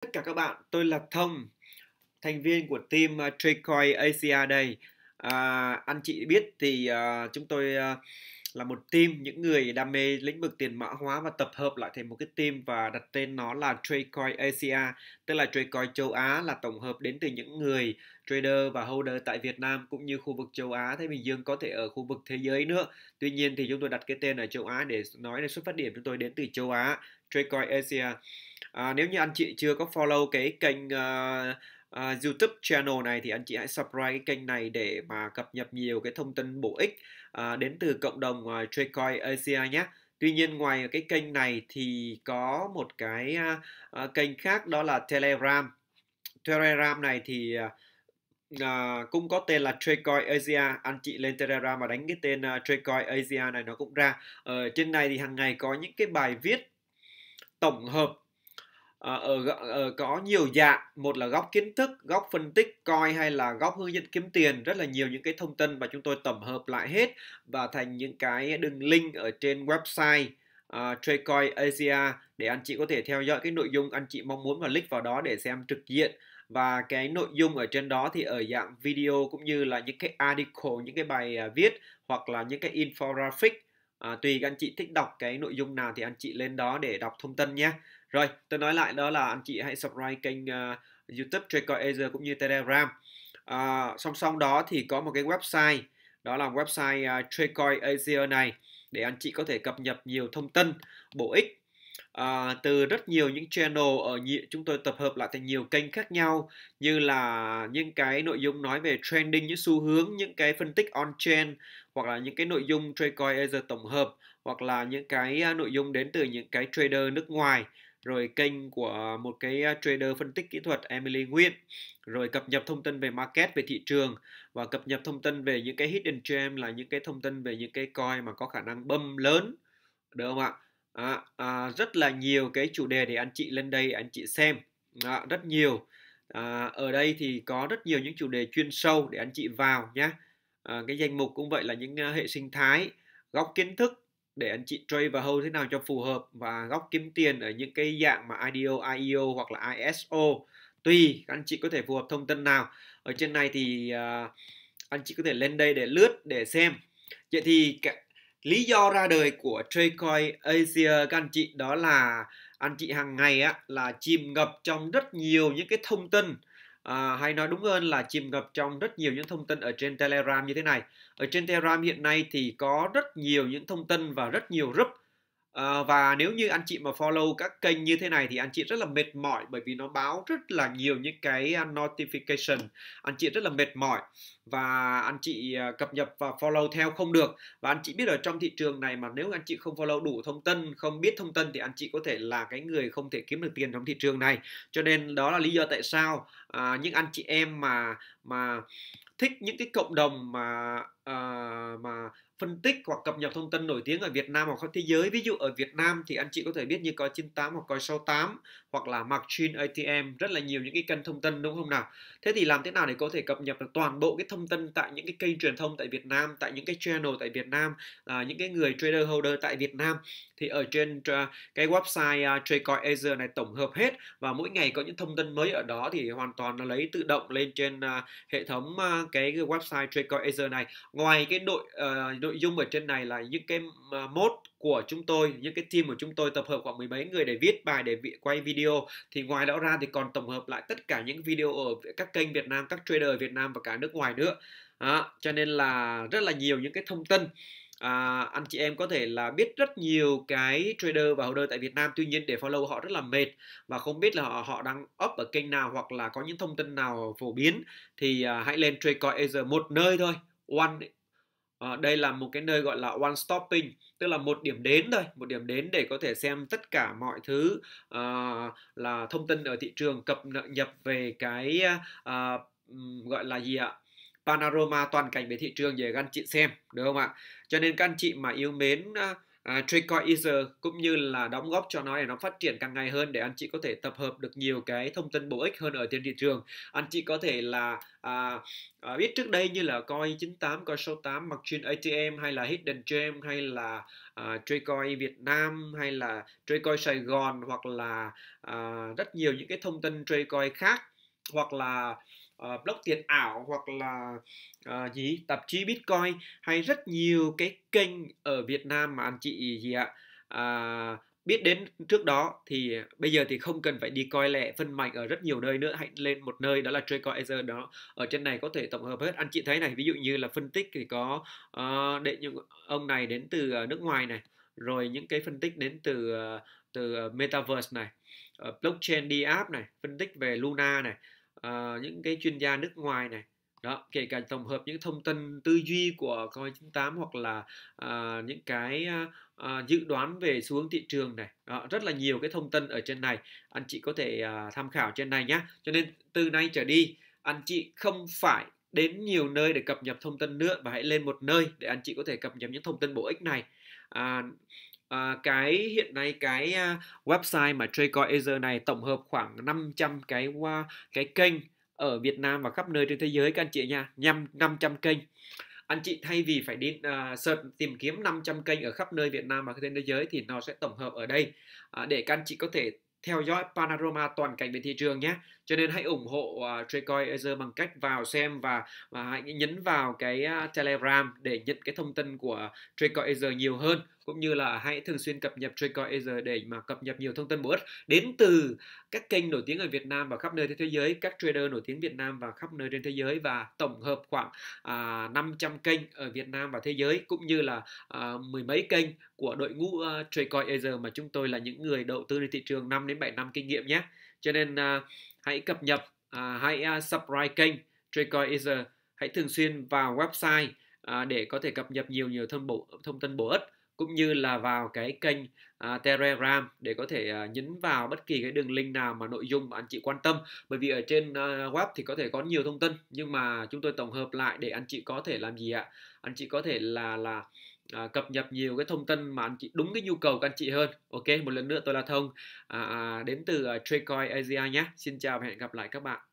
tất cả các bạn, tôi là Thông, thành viên của team uh, ờ, Tradecoin Asia đây. À, anh chị biết thì uh, chúng tôi uh, là một team những người đam mê lĩnh vực tiền mã hóa và tập hợp lại thành một cái team và đặt tên nó là Tradecoin Asia, tức là Tradecoin châu Á là tổng hợp đến từ những người trader và holder tại Việt Nam cũng như khu vực châu Á, Thái Bình Dương có thể ở khu vực thế giới nữa. Tuy nhiên thì chúng tôi đặt cái tên ở châu Á để nói là xuất phát điểm chúng tôi đến từ châu Á, Tradecoin Asia à, nếu như anh chị chưa có follow cái kênh uh, uh, YouTube channel này thì anh chị hãy subscribe cái kênh này để mà cập nhật nhiều cái thông tin bổ ích uh, đến từ cộng đồng uh, Tradecoin Asia nhé. Tuy nhiên ngoài cái kênh này thì có một cái uh, uh, kênh khác đó là Telegram. Telegram này thì uh, à, cũng có tên là Tradecoin Asia anh chị lên Telegram mà đánh cái tên uh, Tradecoin Asia này nó cũng ra ở trên này thì hàng ngày có những cái bài viết tổng hợp ở, ờ, ở ờ, ờ, có nhiều dạng một là góc kiến thức góc phân tích coi hay là góc hướng dẫn kiếm tiền rất là nhiều những cái thông tin mà chúng tôi tổng hợp lại hết và thành những cái đường link ở trên website uh, Tradecoin Asia để anh chị có thể theo dõi cái nội dung anh chị mong muốn và click vào đó để xem trực diện và cái nội dung ở trên đó thì ở dạng video cũng như là những cái article những cái bài à, viết hoặc là những cái infographic à, tùy anh chị thích đọc cái nội dung nào thì anh chị lên đó để đọc thông tin nhé rồi tôi nói lại đó là anh chị hãy subscribe kênh uh, YouTube Tradecore Asia cũng như Telegram à, song song đó thì có một cái website đó là website uh, à, Tradecore Asia này để anh chị có thể cập nhật nhiều thông tin bổ ích à, từ rất nhiều những channel ở nhị, chúng tôi tập hợp lại thành nhiều kênh khác nhau như là những cái nội dung nói về trending những xu hướng những cái phân tích on trend hoặc là những cái nội dung trade tradecoin Asia tổng hợp hoặc là những cái à, nội dung đến từ những cái trader nước ngoài rồi kênh của một cái à, trader phân tích kỹ thuật Emily Nguyễn, rồi cập nhật thông tin về market, về thị trường và cập nhật thông tin về những cái hidden gem là những cái thông tin về những cái coin mà có khả năng bơm lớn, được không ạ? à, à, rất là nhiều cái chủ đề để anh chị lên đây anh chị xem à, rất nhiều à, ở đây thì có rất nhiều những chủ đề chuyên sâu để anh chị vào nhé à, cái danh mục cũng vậy là những à, hệ sinh thái góc kiến thức để anh chị trade và hầu thế nào cho phù hợp và góc kiếm tiền ở những cái dạng mà IDO, IEO hoặc là ISO tùy anh chị có thể phù hợp thông tin nào ở trên này thì uh, anh chị có thể lên đây để lướt để xem vậy thì lý do ra đời của Traycoin Asia các anh chị đó là anh chị hàng ngày á là chìm ngập trong rất nhiều những cái thông tin à, hay nói đúng hơn là chìm ngập trong rất nhiều những thông tin ở trên Telegram như thế này. Ở trên Telegram hiện nay thì có rất nhiều những thông tin và rất nhiều group À, và nếu như anh chị mà follow các kênh như thế này thì anh chị rất là mệt mỏi bởi vì nó báo rất là nhiều những cái à, notification anh chị rất là mệt mỏi và anh chị à, cập nhật và follow theo không được và anh chị biết ở trong thị trường này mà nếu anh chị không follow đủ thông tin không biết thông tin thì anh chị có thể là cái người không thể kiếm được tiền trong thị trường này cho nên đó là lý do tại sao à, những anh chị em mà mà thích những cái cộng đồng mà à, mà phân tích hoặc cập nhật thông tin nổi tiếng ở Việt Nam hoặc khắp thế giới. Ví dụ ở Việt Nam thì anh chị có thể biết như coi 98 hoặc coi 68 hoặc là Margin ATM, rất là nhiều những cái kênh thông tin đúng không nào? Thế thì làm thế nào để có thể cập nhật được toàn bộ cái thông tin tại những cái kênh truyền thông tại Việt Nam, tại những cái channel tại Việt Nam, à, những cái người trader holder tại Việt Nam thì ở trên ờ, cái website uh, à, Tradecoin Asia này tổng hợp hết và mỗi ngày có những thông tin mới ở đó thì hoàn toàn nó lấy tự động lên trên à, hệ thống à, cái, website Tradecoin Asia này. Ngoài cái nội ờ, nội dung ở trên này là những cái mốt của chúng tôi những cái team của chúng tôi tập hợp khoảng mười mấy người để viết bài để quay video thì ngoài đó ra thì còn tổng hợp lại tất cả những video ở các kênh Việt Nam các trader Việt Nam và cả nước ngoài nữa à, cho nên là rất là nhiều những cái thông tin à, anh chị em có thể là biết rất nhiều cái trader và holder tại Việt Nam tuy nhiên để follow họ rất là mệt và không biết là họ, họ đang up ở kênh nào hoặc là có những thông tin nào phổ biến thì à, hãy lên Tradecoin Asia một nơi thôi one à, đây là một cái nơi gọi là one stopping tức là một điểm đến thôi một điểm đến để có thể xem tất cả mọi thứ à, là thông tin ở thị trường cập nhập về cái à, gọi là gì ạ panorama toàn cảnh về thị trường để các anh chị xem được không ạ cho nên các anh chị mà yêu mến uh, Tricoizer cũng như là đóng góp cho nó để nó phát triển càng ngày hơn để anh chị có thể tập hợp được nhiều cái thông tin bổ ích hơn ở trên thị trường anh chị có thể là uh, À, biết trước đây như là coi 98, coi số 8, mặc trên ATM hay là Hidden Gem hay là à, uh, Traycoin Việt Nam hay là Traycoin Sài Gòn hoặc là uh, rất nhiều những cái thông tin Traycoin khác hoặc là uh, ờ, blog tiền ảo hoặc là uh, gì tạp chí bitcoin hay rất nhiều cái kênh ở Việt Nam mà anh chị gì ạ à, biết đến trước đó thì bây giờ thì không cần phải đi coi lẻ phân mảnh ở rất nhiều nơi nữa hãy lên một nơi đó là Tradecoiser đó ở trên này có thể tổng hợp hết anh chị thấy này ví dụ như là phân tích thì có uh, đệ những ông này đến từ nước ngoài này rồi những cái phân tích đến từ từ metaverse này blockchain đi app này phân tích về Luna này uh, những cái chuyên gia nước ngoài này đó kể cả tổng hợp những thông tin tư duy của coi 98 hoặc là uh, những cái uh, dự đoán về xu hướng thị trường này đó, rất là nhiều cái thông tin ở trên này anh chị có thể uh, tham khảo trên này nhé cho nên từ nay trở đi anh chị không phải đến nhiều nơi để cập nhật thông tin nữa và hãy lên một nơi để anh chị có thể cập nhật những thông tin bổ ích này à, à, cái hiện nay cái à, website mà Tradecoin này tổng hợp khoảng 500 cái cái kênh ở Việt Nam và khắp nơi trên thế giới các anh chị nha nhằm 500 kênh anh chị thay vì phải đi uh, à, search tìm kiếm 500 kênh ở khắp nơi Việt Nam và trên thế giới thì nó sẽ tổng hợp ở đây uh, để các anh chị có thể theo dõi panorama toàn cảnh về thị trường nhé cho nên hãy ủng hộ uh, à, Tradecoin Ether bằng cách vào xem và và hãy nhấn vào cái uh, Telegram để nhận cái thông tin của Tradecoin Ether nhiều hơn cũng như là hãy thường xuyên cập nhật Tradecoin Ether để mà cập nhật nhiều thông tin bổ ích đến từ các kênh nổi tiếng ở Việt Nam và khắp nơi trên thế giới, các trader nổi tiếng Việt Nam và khắp nơi trên thế giới và tổng hợp khoảng à, 500 kênh ở Việt Nam và thế giới cũng như là à, mười mấy kênh của đội ngũ uh, à, Tradecoin Ether mà chúng tôi là những người đầu tư trên thị trường 5 đến 7 năm kinh nghiệm nhé cho nên uh, hãy cập nhật uh, hãy uh, subscribe kênh Tradecoin Asia hãy thường xuyên vào website uh, để có thể cập nhật nhiều nhiều thông bổ thông tin bổ ích cũng như là vào cái kênh uh, Telegram để có thể uh, nhấn vào bất kỳ cái đường link nào mà nội dung mà anh chị quan tâm bởi vì ở trên uh, web thì có thể có nhiều thông tin nhưng mà chúng tôi tổng hợp lại để anh chị có thể làm gì ạ anh chị có thể là là à, cập nhật nhiều cái thông tin mà anh chị đúng cái nhu cầu của anh chị hơn ok một lần nữa tôi là thông à, à đến từ uh, à, Tradecoin Asia nhé xin chào và hẹn gặp lại các bạn